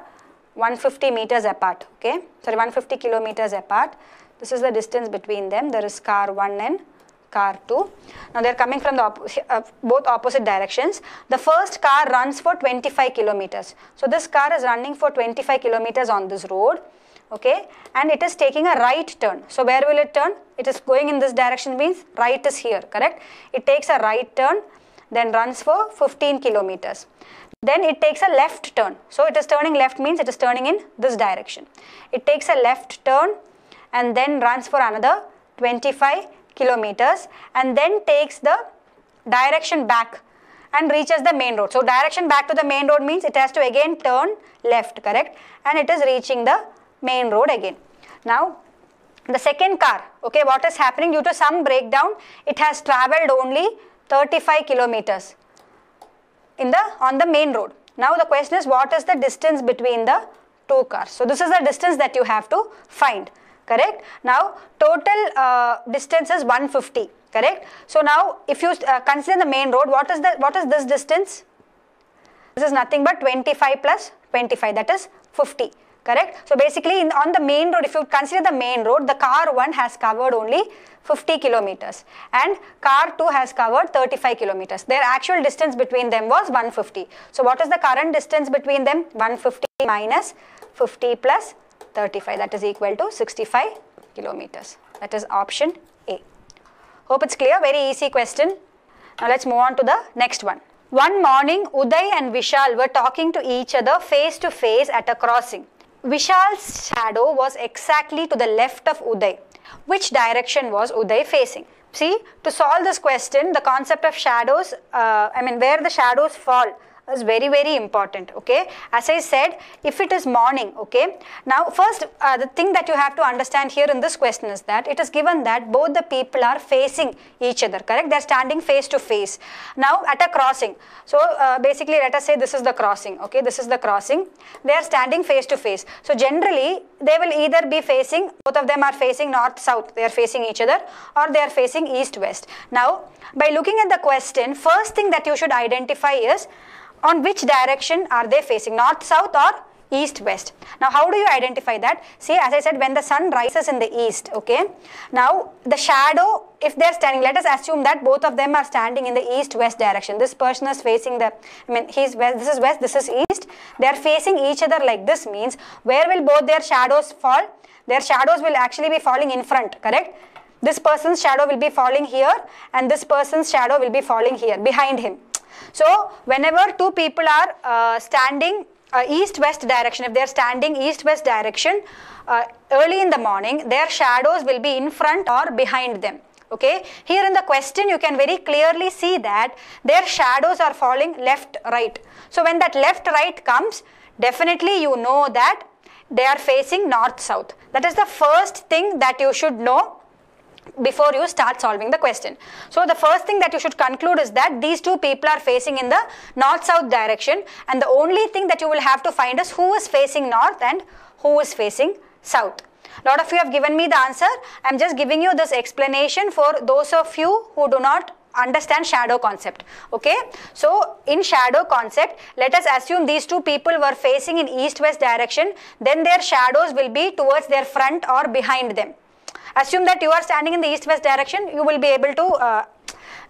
150 meters apart, okay? Sorry, 150 kilometers apart. This is the distance between them. There is car 1 and car 2. Now they are coming from the op uh, both opposite directions. The first car runs for 25 kilometers. So this car is running for 25 kilometers on this road okay and it is taking a right turn. So where will it turn? It is going in this direction means right is here correct. It takes a right turn then runs for 15 kilometers. Then it takes a left turn. So it is turning left means it is turning in this direction. It takes a left turn and then runs for another 25 kilometers and then takes the direction back and reaches the main road. So direction back to the main road means it has to again turn left, correct? And it is reaching the main road again. Now the second car, okay, what is happening due to some breakdown, it has traveled only 35 kilometers in the on the main road. Now the question is what is the distance between the two cars? So this is the distance that you have to find correct now total uh, distance is 150 correct so now if you uh, consider the main road what is the what is this distance this is nothing but 25 plus 25 that is 50 correct so basically in, on the main road if you consider the main road the car 1 has covered only 50 kilometers and car 2 has covered 35 kilometers their actual distance between them was 150 so what is the current distance between them 150 minus 50 plus 35 that is equal to 65 kilometers. That is option A. Hope it's clear, very easy question. Now let's move on to the next one. One morning, Uday and Vishal were talking to each other face to face at a crossing. Vishal's shadow was exactly to the left of Uday. Which direction was Uday facing? See, to solve this question, the concept of shadows, uh, I mean, where the shadows fall, is very very important okay as i said if it is morning okay now first uh, the thing that you have to understand here in this question is that it is given that both the people are facing each other correct they're standing face to face now at a crossing so uh, basically let us say this is the crossing okay this is the crossing they are standing face to face so generally they will either be facing both of them are facing north south they are facing each other or they are facing east west now by looking at the question first thing that you should identify is on which direction are they facing, north, south or east west now how do you identify that see as i said when the sun rises in the east okay now the shadow if they're standing let us assume that both of them are standing in the east west direction this person is facing the i mean he's west this is west this is east they are facing each other like this means where will both their shadows fall their shadows will actually be falling in front correct this person's shadow will be falling here and this person's shadow will be falling here behind him so whenever two people are uh, standing uh, east-west direction, if they are standing east-west direction uh, early in the morning, their shadows will be in front or behind them. Okay, here in the question you can very clearly see that their shadows are falling left right. So when that left right comes, definitely you know that they are facing north south. That is the first thing that you should know before you start solving the question. So the first thing that you should conclude is that these two people are facing in the north-south direction and the only thing that you will have to find is who is facing north and who is facing south. Lot of you have given me the answer. I am just giving you this explanation for those of you who do not understand shadow concept okay so in shadow concept let us assume these two people were facing in east west direction then their shadows will be towards their front or behind them assume that you are standing in the east-west direction, you will be able to uh,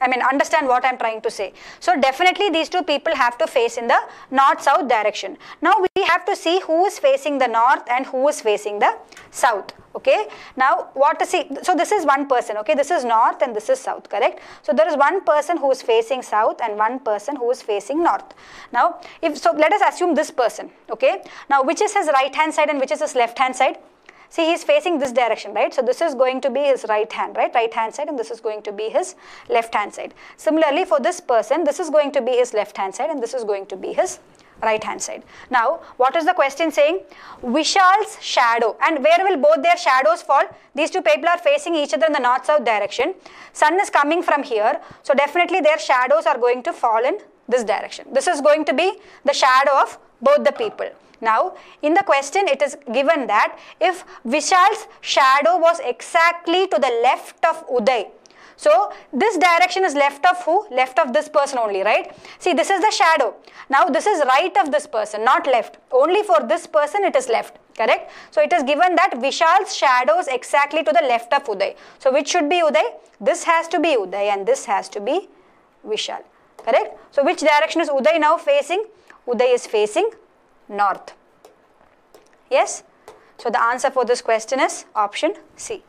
I mean understand what I am trying to say. So definitely these two people have to face in the north-south direction. Now we have to see who is facing the north and who is facing the south. Okay. Now what to see? So this is one person. Okay. This is north and this is south. Correct. So there is one person who is facing south and one person who is facing north. Now if so, let us assume this person. Okay. Now which is his right hand side and which is his left hand side? See, he is facing this direction, right? So this is going to be his right hand, right? Right hand side and this is going to be his left hand side. Similarly, for this person, this is going to be his left hand side and this is going to be his right hand side. Now, what is the question saying? Vishal's shadow and where will both their shadows fall? These two people are facing each other in the north-south direction. Sun is coming from here. So, definitely their shadows are going to fall in this direction. This is going to be the shadow of both the people. Now, in the question, it is given that if Vishal's shadow was exactly to the left of Uday, so this direction is left of who? Left of this person only, right? See, this is the shadow. Now this is right of this person, not left. Only for this person it is left, correct? So it is given that Vishal's shadow is exactly to the left of Uday. So which should be Uday? This has to be Uday and this has to be Vishal, correct? So which direction is Uday now facing? Uday is facing north. Yes? So the answer for this question is option C.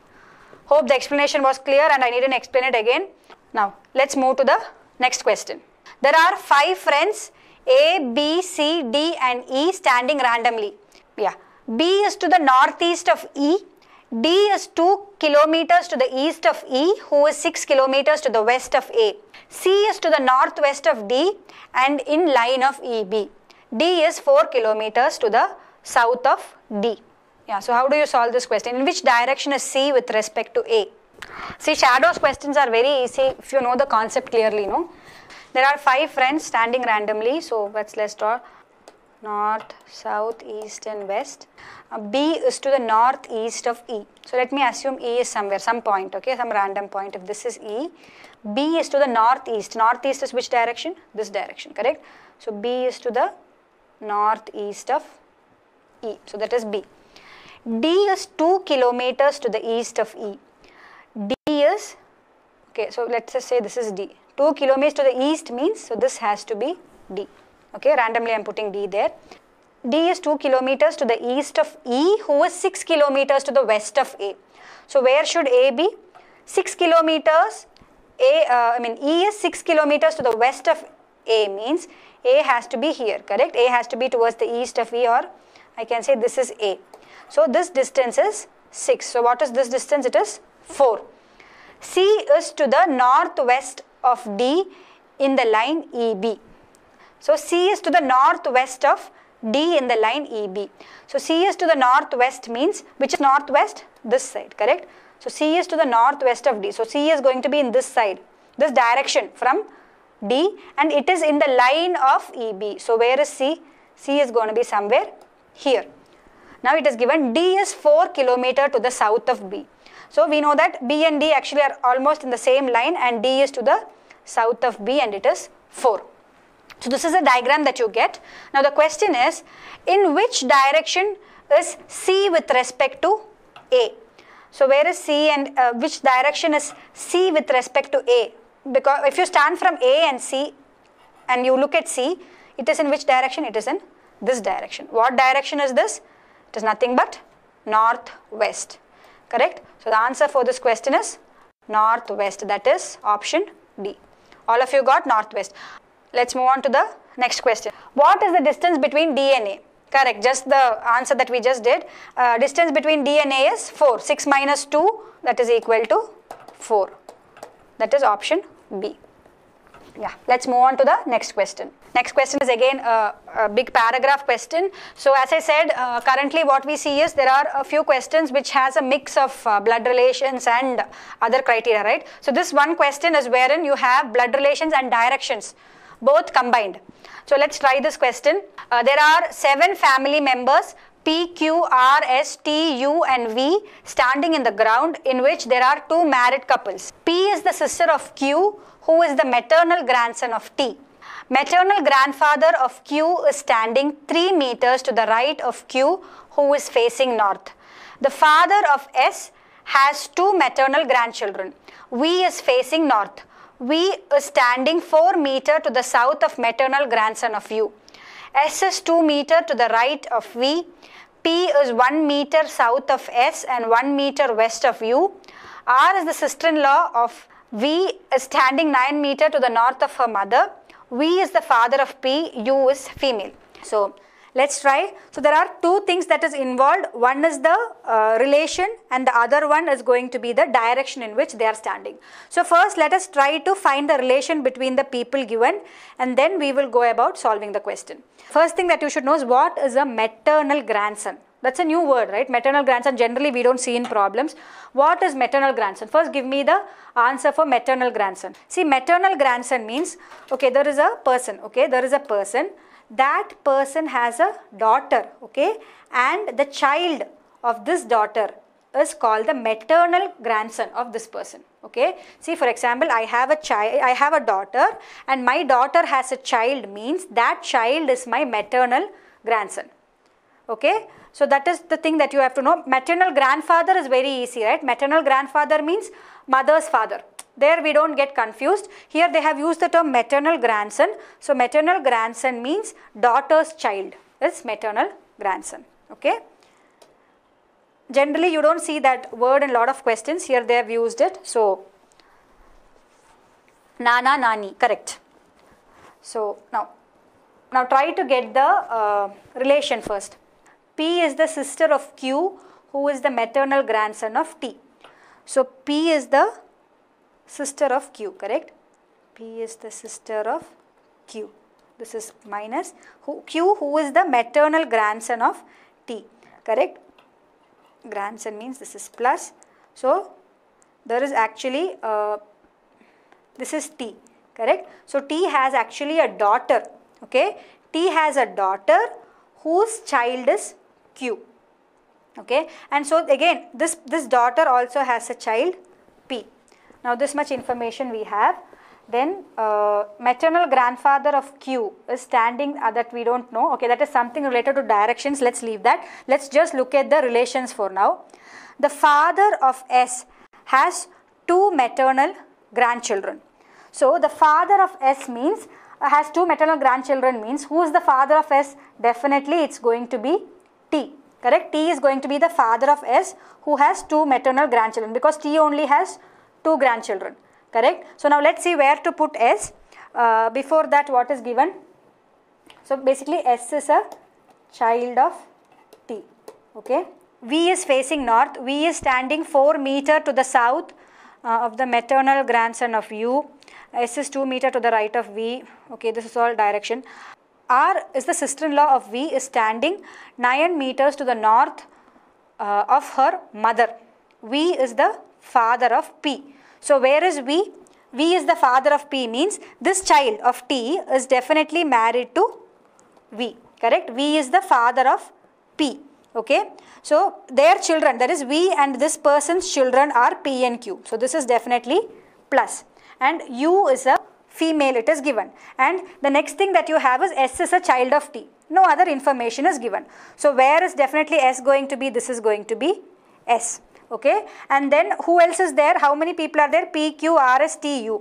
Hope the explanation was clear and I needn't explain it again. Now, let's move to the next question. There are five friends A, B, C, D and E standing randomly. Yeah. B is to the northeast of E. D is 2 kilometers to the east of E, who is 6 kilometers to the west of A. C is to the northwest of D and in line of EB. D is 4 kilometers to the south of D. Yeah, so how do you solve this question? In which direction is C with respect to A? See, shadows questions are very easy if you know the concept clearly, no? There are five friends standing randomly, so let's let's draw north, south, east and west. Uh, B is to the northeast of E. So let me assume E is somewhere, some point, okay, some random point. If this is E, B is to the northeast. Northeast is which direction? This direction, correct? So B is to the northeast of E. So that is B. D is 2 kilometers to the east of E. D is, okay, so let's just say this is D. 2 kilometers to the east means, so this has to be D. Okay, randomly I am putting D there. D is 2 kilometers to the east of E, who is 6 kilometers to the west of A. So where should A be? 6 kilometers, A, uh, I mean E is 6 kilometers to the west of A means a has to be here, correct? A has to be towards the east of E or I can say this is A. So this distance is 6. So what is this distance? It is 4. C is to the northwest of D in the line EB. So C is to the northwest of D in the line EB. So C is to the northwest means which is northwest? This side, correct? So C is to the northwest of D. So C is going to be in this side, this direction from D and it is in the line of EB. So where is C? C is going to be somewhere here. Now it is given D is 4 kilometer to the south of B. So we know that B and D actually are almost in the same line and D is to the south of B and it is 4. So this is a diagram that you get. Now the question is in which direction is C with respect to A? So where is C and uh, which direction is C with respect to A? because if you stand from A and C and you look at C, it is in which direction? It is in this direction. What direction is this? It is nothing but northwest. Correct? So the answer for this question is northwest. That is option D. All of you got northwest. Let's move on to the next question. What is the distance between D and A? Correct. Just the answer that we just did. Uh, distance between D and A is 4. 6 minus 2 that is equal to 4. That is option B. Yeah, let's move on to the next question. Next question is again a, a big paragraph question. So as I said, uh, currently what we see is there are a few questions which has a mix of uh, blood relations and other criteria, right? So this one question is wherein you have blood relations and directions both combined. So let's try this question. Uh, there are seven family members P, Q, R, S, T, U and V standing in the ground in which there are two married couples. P is the sister of Q who is the maternal grandson of T. Maternal grandfather of Q is standing 3 meters to the right of Q who is facing north. The father of S has two maternal grandchildren. V is facing north. V is standing 4 meter to the south of maternal grandson of U. S is 2 meter to the right of V P is 1 meter south of S and 1 meter west of U. R is the sister-in-law of V is standing 9 meter to the north of her mother. V is the father of P, U is female. So, Let's try. So there are two things that is involved. One is the uh, relation and the other one is going to be the direction in which they are standing. So first let us try to find the relation between the people given and then we will go about solving the question. First thing that you should know is what is a maternal grandson? That's a new word, right? Maternal grandson, generally we don't see in problems. What is maternal grandson? First give me the answer for maternal grandson. See, maternal grandson means, okay, there is a person, okay, there is a person that person has a daughter, okay, and the child of this daughter is called the maternal grandson of this person okay see for example i have a child i have a daughter and my daughter has a child means that child is my maternal grandson okay so that is the thing that you have to know maternal grandfather is very easy right maternal grandfather means mother's father there we don't get confused. Here they have used the term maternal grandson. So maternal grandson means daughter's child. It's maternal grandson. Okay. Generally you don't see that word in lot of questions. Here they have used it. So nana nani correct. So now now try to get the uh, relation first. P is the sister of Q who is the maternal grandson of T. So P is the sister of q correct p is the sister of q this is minus who, q who is the maternal grandson of t correct grandson means this is plus so there is actually uh, this is t correct so t has actually a daughter okay t has a daughter whose child is q okay and so again this this daughter also has a child p now this much information we have. Then uh, maternal grandfather of Q is standing uh, that we don't know. Okay, that is something related to directions. Let's leave that. Let's just look at the relations for now. The father of S has two maternal grandchildren. So the father of S means uh, has two maternal grandchildren means who is the father of S? Definitely it's going to be T. Correct? T is going to be the father of S who has two maternal grandchildren because T only has two grandchildren correct so now let's see where to put s uh, before that what is given so basically s is a child of t okay v is facing north v is standing 4 meter to the south uh, of the maternal grandson of u s is 2 meter to the right of v okay this is all direction r is the sister-in-law of v is standing 9 meters to the north uh, of her mother v is the father of P. So where is V? V is the father of P means this child of T is definitely married to V. Correct? V is the father of P. Okay. So their children that is V and this person's children are P and Q. So this is definitely plus and U is a female it is given and the next thing that you have is S is a child of T. No other information is given. So where is definitely S going to be? This is going to be S okay and then who else is there how many people are there p q r s t u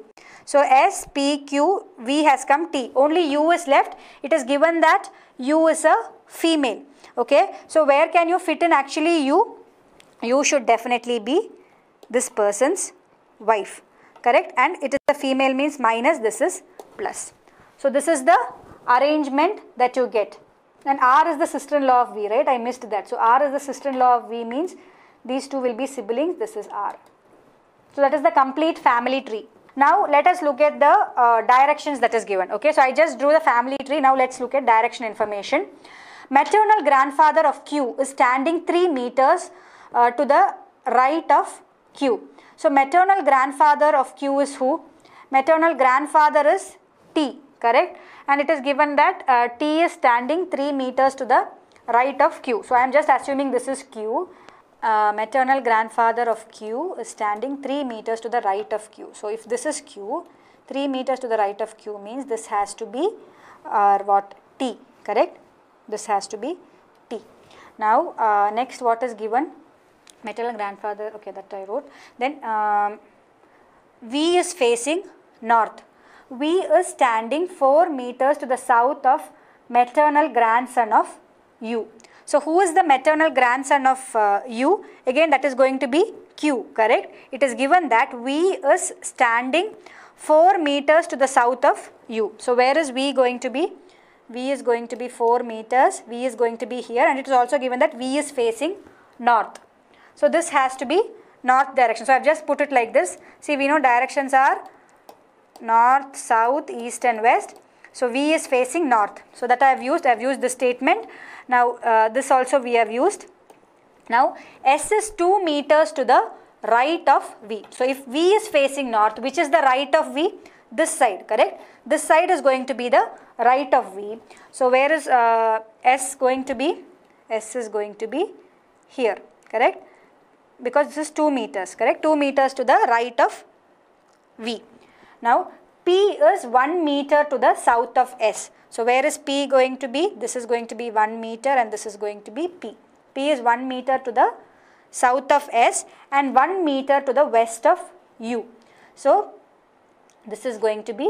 so s p q v has come t only u is left it is given that u is a female okay so where can you fit in actually you you should definitely be this person's wife correct and it is a female means minus this is plus so this is the arrangement that you get and r is the sister-in-law of v right i missed that so r is the sister-in-law of v means these two will be siblings. This is R. So that is the complete family tree. Now let us look at the uh, directions that is given. Okay, so I just drew the family tree. Now let's look at direction information. Maternal grandfather of Q is standing 3 meters uh, to the right of Q. So maternal grandfather of Q is who? Maternal grandfather is T, correct? And it is given that uh, T is standing 3 meters to the right of Q. So I am just assuming this is Q uh, maternal grandfather of Q is standing 3 meters to the right of Q. So, if this is Q, 3 meters to the right of Q means this has to be uh, what T, correct? This has to be T. Now, uh, next what is given? Maternal grandfather, okay that I wrote. Then um, V is facing north. V is standing 4 meters to the south of maternal grandson of U. So who is the maternal grandson of uh, U? Again that is going to be Q, correct? It is given that V is standing 4 meters to the south of U. So where is V going to be? V is going to be 4 meters, V is going to be here and it is also given that V is facing north. So this has to be north direction. So I have just put it like this. See we know directions are north, south, east and west. So V is facing north. So that I have used, I have used this statement now uh, this also we have used. Now S is 2 meters to the right of V. So if V is facing north which is the right of V? This side correct? This side is going to be the right of V. So where is uh, S going to be? S is going to be here correct? Because this is 2 meters correct? 2 meters to the right of V. Now P is 1 meter to the south of S. So where is P going to be? This is going to be 1 meter and this is going to be P. P is 1 meter to the south of S and 1 meter to the west of U. So this is going to be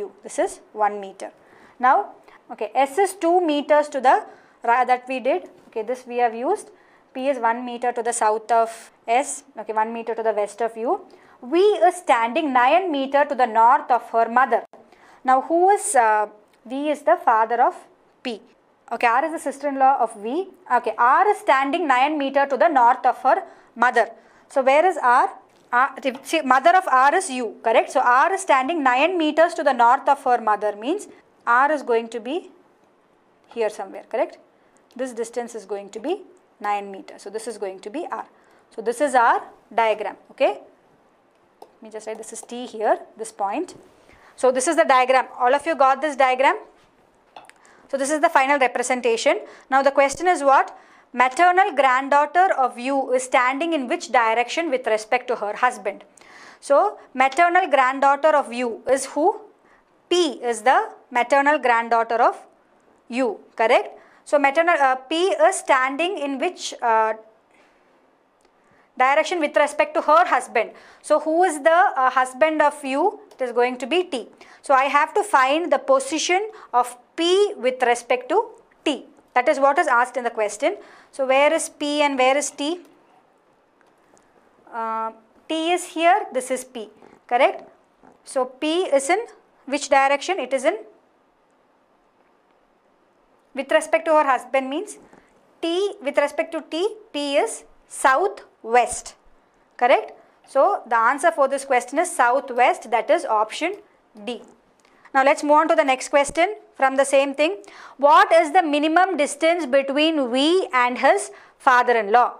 U. This is 1 meter. Now, okay, S is 2 meters to the that we did. Okay, this we have used. P is 1 meter to the south of S. Okay, 1 meter to the west of U. V is standing 9 meter to the north of her mother. Now, who is uh, V is the father of P. Okay, R is the sister-in-law of V. Okay, R is standing 9 meter to the north of her mother. So where is R? R see, mother of R is U, correct? So R is standing 9 meters to the north of her mother means R is going to be here somewhere, correct? This distance is going to be 9 meters. So this is going to be R. So this is our diagram, okay? Let me just write this is T here, this point so this is the diagram. All of you got this diagram? So this is the final representation. Now the question is what? Maternal granddaughter of you is standing in which direction with respect to her husband? So maternal granddaughter of you is who? P is the maternal granddaughter of you, correct? So maternal uh, P is standing in which uh, direction with respect to her husband. So who is the uh, husband of U? It is going to be T. So I have to find the position of P with respect to T. That is what is asked in the question. So where is P and where is T? Uh, T is here, this is P, correct? So P is in which direction? It is in with respect to her husband means T with respect to T, T is south west correct so the answer for this question is southwest that is option D now let's move on to the next question from the same thing what is the minimum distance between V and his father-in-law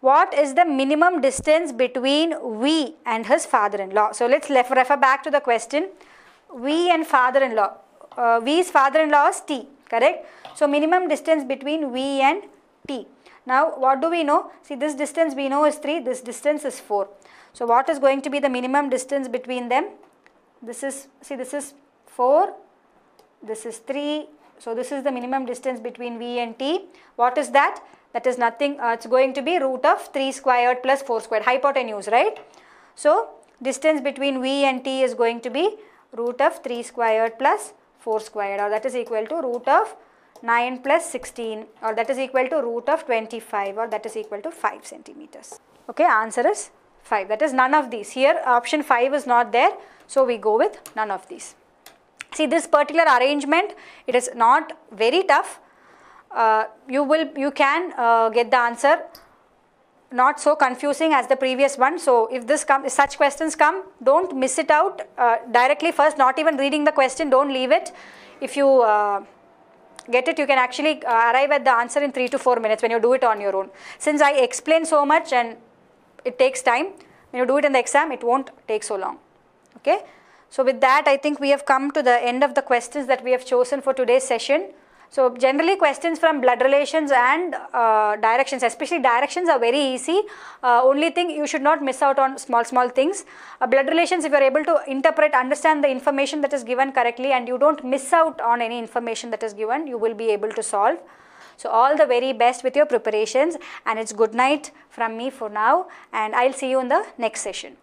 what is the minimum distance between V and his father-in-law so let's refer back to the question V and father-in-law uh, V's father-in-law is T correct so minimum distance between V and T now what do we know? See this distance we know is 3, this distance is 4. So what is going to be the minimum distance between them? This is, see this is 4, this is 3. So this is the minimum distance between V and T. What is that? That is nothing, uh, it's going to be root of 3 squared plus 4 squared, hypotenuse, right? So distance between V and T is going to be root of 3 squared plus 4 squared or that is equal to root of 9 plus 16 or that is equal to root of 25 or that is equal to 5 centimeters. Okay, answer is 5. That is none of these. Here option 5 is not there. So, we go with none of these. See this particular arrangement, it is not very tough. Uh, you will, you can uh, get the answer not so confusing as the previous one. So, if this come, if such questions come, don't miss it out uh, directly first, not even reading the question, don't leave it. If you uh, get it, you can actually uh, arrive at the answer in 3 to 4 minutes when you do it on your own. Since I explain so much and it takes time, when you do it in the exam, it won't take so long. Okay. So with that, I think we have come to the end of the questions that we have chosen for today's session. So generally questions from blood relations and uh, directions, especially directions are very easy. Uh, only thing you should not miss out on small, small things. Uh, blood relations, if you are able to interpret, understand the information that is given correctly and you don't miss out on any information that is given, you will be able to solve. So all the very best with your preparations and it's good night from me for now and I'll see you in the next session.